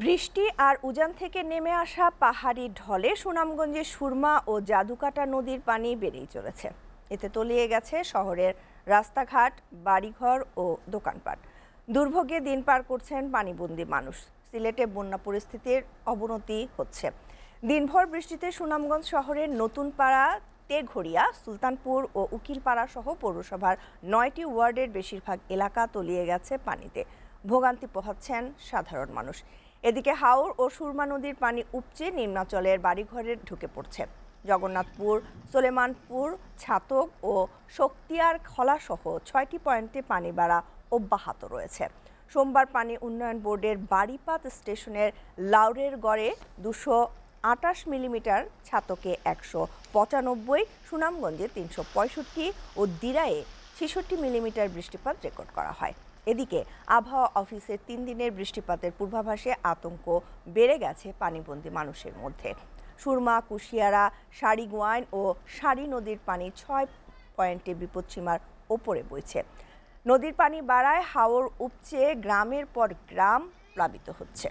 বৃষ্টি আর উজান থেকে নেমে আসা পাহাড়ি ঢলে সুনামগঞ্জের সুরমা ও জাদুকাটা নদীর পানি বেড়েই চলেছে এতে তলিয়ে গেছে শহরের রাস্তাঘাট বাড়িঘর ও দোকানপাট দুর্ভোগে দিন পার করছেন পানিবন্দী মানুষ সিলেটে বন্যা পরিস্থিতির অবনতি হচ্ছে দিনভর বৃষ্টিতে সুনামগঞ্জ শহরের নতুন পাড়া তেঘড়িয়া সুলতানপুর ও উকিলপাড়া সহ পৌরসভার নয়টি ওয়ার্ডের বেশিরভাগ এলাকা তলিয়ে গেছে পানিতে ভোগান্তি পোহাচ্ছেন সাধারণ মানুষ এদিকে হাওর ও সুরমা নদীর পানি উপচে নিম্নাচলের বাড়িঘরে ঢুকে পড়ছে জগন্নাথপুর সোলেমানপুর ছাতক ও শক্তিয়ার খলাসহ ছয়টি পয়েন্টে পানি বাড়া অব্যাহত রয়েছে সোমবার পানি উন্নয়ন বোর্ডের বাড়িপাত স্টেশনের লাউরের গড়ে দুশো আটাশ মিলিমিটার ছাতকে একশো পঁচানব্বই সুনামগঞ্জে তিনশো পঁয়ষট্টি ও দিরায়ে ছেষট্টি মিলিমিটার বৃষ্টিপাত রেকর্ড করা হয় এদিকে আবহাওয়া অফিসের তিন দিনের বৃষ্টিপাতের পূর্বাভাসে আতঙ্ক বেড়ে গেছে পানিবন্দী মানুষের মধ্যে সুরমা কুশিয়ারা সারিগুয়াইন ও সারি নদীর পানি ছয় পয়েন্টে বিপদসীমার ওপরে বইছে নদীর পানি বাড়ায় হাওর উপচে গ্রামের পর গ্রাম প্লাবিত হচ্ছে